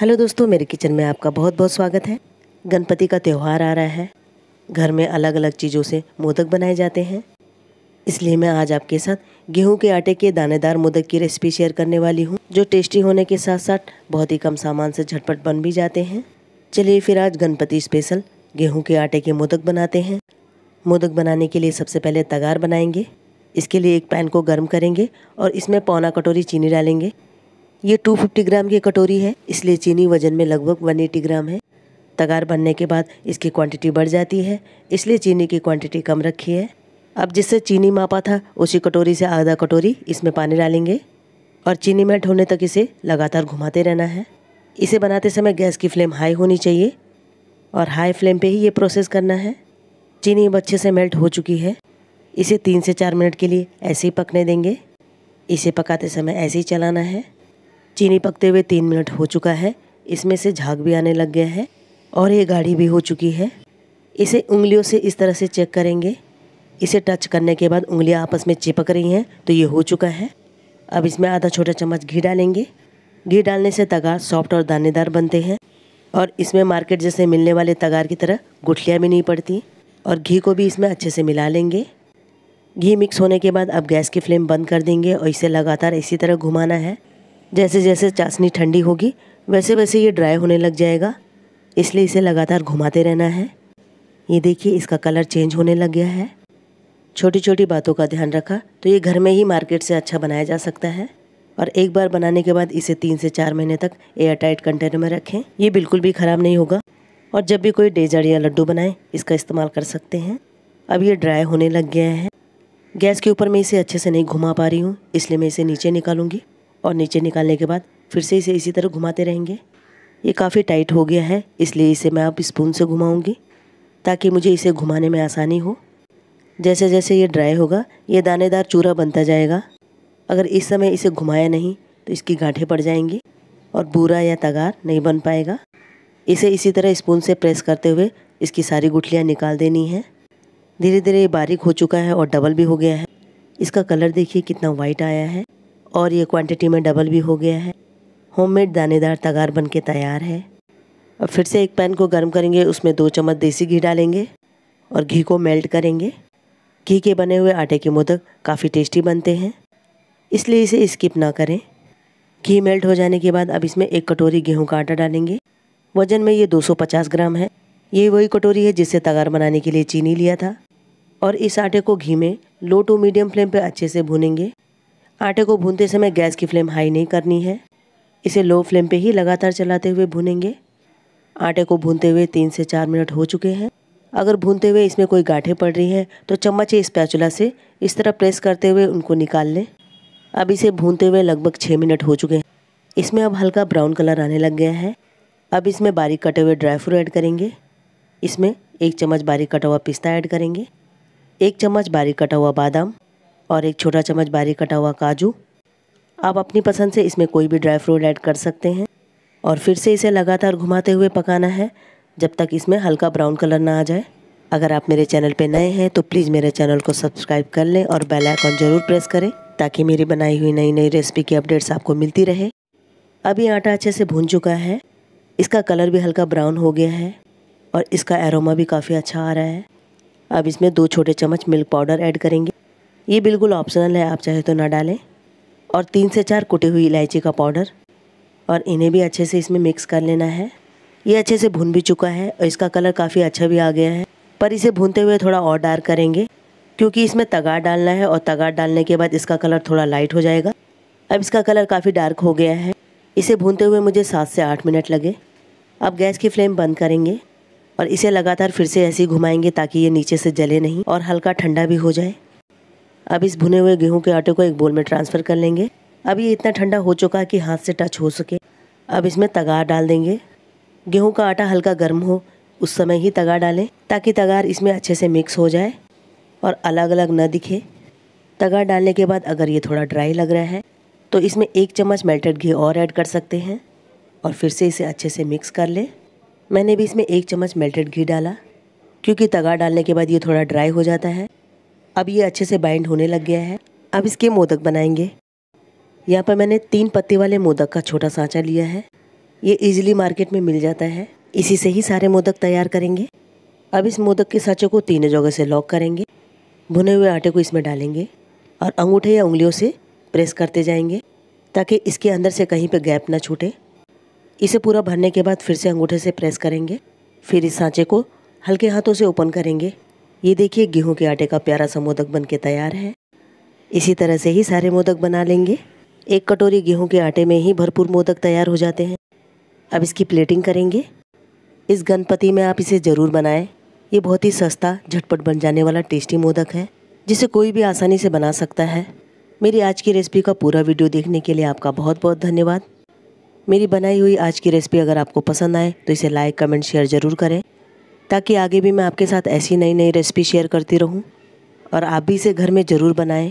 hello दोस्तों मेरे kitchen में आपका बहुत बहुत स्वागत है गणपति का त्यौहार आ रहा है घर में अलग अलग चीज़ों से मोदक बनाए जाते हैं इसलिए मैं आज आपके साथ गेहूं के आटे के दानेदार मोदक की रेसिपी शेयर करने वाली हूं जो टेस्टी होने के साथ साथ बहुत ही कम सामान से झटपट बन भी जाते हैं चलिए फिर आज गणपति स्पेशल गेहूँ के आटे के मोदक बनाते हैं मोदक बनाने के लिए सबसे पहले तगार बनाएंगे इसके लिए एक पैन को गर्म करेंगे और इसमें पौना कटोरी चीनी डालेंगे ये 250 ग्राम की कटोरी है इसलिए चीनी वजन में लगभग 180 ग्राम है तगार बनने के बाद इसकी क्वांटिटी बढ़ जाती है इसलिए चीनी की क्वांटिटी कम रखी है अब जिससे चीनी मापा था उसी कटोरी से आधा कटोरी इसमें पानी डालेंगे और चीनी मेल्ट होने तक इसे लगातार घुमाते रहना है इसे बनाते समय गैस की फ्लेम हाई होनी चाहिए और हाई फ्लेम पर ही ये प्रोसेस करना है चीनी अब अच्छे से मेल्ट हो चुकी है इसे तीन से चार मिनट के लिए ऐसे ही पकने देंगे इसे पकाते समय ऐसे ही चलाना है चीनी पकते हुए तीन मिनट हो चुका है इसमें से झाग भी आने लग गया है और ये गाढ़ी भी हो चुकी है इसे उंगलियों से इस तरह से चेक करेंगे इसे टच करने के बाद उंगलियां आपस में चिपक रही हैं तो ये हो चुका है अब इसमें आधा छोटा चम्मच घी डालेंगे घी डालने से तगार सॉफ्ट और दानेदार बनते हैं और इसमें मार्केट जैसे मिलने वाले तगार की तरह गुठलियाँ भी नहीं पड़ती और घी को भी इसमें अच्छे से मिला लेंगे घी मिक्स होने के बाद अब गैस की फ्लेम बंद कर देंगे और इसे लगातार इसी तरह घुमाना है जैसे जैसे चाशनी ठंडी होगी वैसे वैसे ये ड्राई होने लग जाएगा इसलिए इसे लगातार घुमाते रहना है ये देखिए इसका कलर चेंज होने लग गया है छोटी छोटी बातों का ध्यान रखा तो ये घर में ही मार्केट से अच्छा बनाया जा सकता है और एक बार बनाने के बाद इसे तीन से चार महीने तक एयर टाइट कंटेनर में रखें ये बिल्कुल भी ख़राब नहीं होगा और जब भी कोई डेजर्ट या लड्डू बनाएं इसका इस्तेमाल कर सकते हैं अब ये ड्राई होने लग गया है गैस के ऊपर मैं इसे अच्छे से नहीं घुमा पा रही हूँ इसलिए मैं इसे नीचे निकालूंगी और नीचे निकालने के बाद फिर से इसे इसी तरह घुमाते रहेंगे ये काफ़ी टाइट हो गया है इसलिए इसे मैं अब स्पून से घुमाऊँगी ताकि मुझे इसे घुमाने में आसानी हो जैसे जैसे ये ड्राई होगा ये दानेदार चूरा बनता जाएगा अगर इस समय इसे घुमाया नहीं तो इसकी गांठें पड़ जाएंगी और बूरा या तगार नहीं बन पाएगा इसे इसी तरह स्पून से प्रेस करते हुए इसकी सारी गुठलियाँ निकाल देनी है धीरे धीरे ये बारीक हो चुका है और डबल भी हो गया है इसका कलर देखिए कितना वाइट आया है और ये क्वांटिटी में डबल भी हो गया है होममेड दानेदार तगार बन के तैयार है अब फिर से एक पैन को गर्म करेंगे उसमें दो चम्मच देसी घी डालेंगे और घी को मेल्ट करेंगे घी के बने हुए आटे के मोदक काफ़ी टेस्टी बनते हैं इसलिए इसे स्किप ना करें घी मेल्ट हो जाने के बाद अब इसमें एक कटोरी गेहूं का आटा डालेंगे वज़न में ये 250 ग्राम है ये वही कटोरी है जिससे तगार बनाने के लिए चीनी लिया था और इस आटे को घी में लो टू मीडियम फ्लेम पर अच्छे से भूनेंगे आटे को भूनते समय गैस की फ्लेम हाई नहीं करनी है इसे लो फ्लेम पे ही लगातार चलाते हुए भूनेंगे आटे को भूनते हुए तीन से चार मिनट हो चुके हैं अगर भूनते हुए इसमें कोई गांठें पड़ रही हैं तो चम्मच या स्पैचुला से इस तरह प्रेस करते हुए उनको निकाल लें अब इसे भूनते हुए लगभग छः मिनट हो चुके हैं इसमें अब हल्का ब्राउन कलर आने लग गया है अब इसमें बारीक कटे हुए ड्राई फ्रूट ऐड करेंगे इसमें एक चम्मच बारीक कटा हुआ पिस्ता ऐड करेंगे एक चम्मच बारीक कटा हुआ बादाम और एक छोटा चम्मच बारीक कटा हुआ काजू आप अपनी पसंद से इसमें कोई भी ड्राई फ्रूट ऐड कर सकते हैं और फिर से इसे लगातार घुमाते हुए पकाना है जब तक इसमें हल्का ब्राउन कलर ना आ जाए अगर आप मेरे चैनल पर नए हैं तो प्लीज़ मेरे चैनल को सब्सक्राइब कर लें और बेल आइकॉन ज़रूर प्रेस करें ताकि मेरी बनाई हुई नई नई रेसिपी की अपडेट्स आपको मिलती रहे अभी आटा अच्छे से भून चुका है इसका कलर भी हल्का ब्राउन हो गया है और इसका एरोमा भी काफ़ी अच्छा आ रहा है अब इसमें दो छोटे चम्मच मिल्क पाउडर ऐड करेंगे ये बिल्कुल ऑप्शनल है आप चाहे तो ना डालें और तीन से चार कुटी हुई इलायची का पाउडर और इन्हें भी अच्छे से इसमें मिक्स कर लेना है ये अच्छे से भून भी चुका है और इसका कलर काफ़ी अच्छा भी आ गया है पर इसे भूनते हुए थोड़ा और डार्क करेंगे क्योंकि इसमें तगाड़ डालना है और तगाड़ डालने के बाद इसका कलर थोड़ा लाइट हो जाएगा अब इसका कलर काफ़ी डार्क हो गया है इसे भूनते हुए मुझे सात से आठ मिनट लगे अब गैस की फ्लेम बंद करेंगे और इसे लगातार फिर से ऐसे ही घुमाएंगे ताकि ये नीचे से जले नहीं और हल्का ठंडा भी हो जाए अब इस भुने हुए गेहूं के आटे को एक बोल में ट्रांसफ़र कर लेंगे अब ये इतना ठंडा हो चुका है कि हाथ से टच हो सके अब इसमें तगार डाल देंगे गेहूं का आटा हल्का गर्म हो उस समय ही तगार डालें ताकि तगार इसमें अच्छे से मिक्स हो जाए और अलग अलग न दिखे तगार डालने के बाद अगर ये थोड़ा ड्राई लग रहा है तो इसमें एक चम्मच मेल्टेड घी और ऐड कर सकते हैं और फिर से इसे अच्छे से मिक्स कर लें मैंने भी इसमें एक चम्मच मेल्टेड घी डाला क्योंकि तगार डालने के बाद ये थोड़ा ड्राई हो जाता है अब ये अच्छे से बाइंड होने लग गया है अब इसके मोदक बनाएंगे यहाँ पर मैंने तीन पत्ते वाले मोदक का छोटा साँचा लिया है ये इजीली मार्केट में मिल जाता है इसी से ही सारे मोदक तैयार करेंगे अब इस मोदक के साँचे को तीनों जगह से लॉक करेंगे भुने हुए आटे को इसमें डालेंगे और अंगूठे या उंगलियों से प्रेस करते जाएंगे ताकि इसके अंदर से कहीं पर गैप ना छूटे इसे पूरा भरने के बाद फिर से अंगूठे से प्रेस करेंगे फिर इस सांचे को हल्के हाथों से ओपन करेंगे ये देखिए गेहूं के आटे का प्यारा सा मोदक बन के तैयार है इसी तरह से ही सारे मोदक बना लेंगे एक कटोरी गेहूं के आटे में ही भरपूर मोदक तैयार हो जाते हैं अब इसकी प्लेटिंग करेंगे इस गणपति में आप इसे ज़रूर बनाएं ये बहुत ही सस्ता झटपट बन जाने वाला टेस्टी मोदक है जिसे कोई भी आसानी से बना सकता है मेरी आज की रेसिपी का पूरा वीडियो देखने के लिए आपका बहुत बहुत धन्यवाद मेरी बनाई हुई आज की रेसिपी अगर आपको पसंद आए तो इसे लाइक कमेंट शेयर ज़रूर करें ताकि आगे भी मैं आपके साथ ऐसी नई नई रेसिपी शेयर करती रहूँ और आप भी इसे घर में ज़रूर बनाएं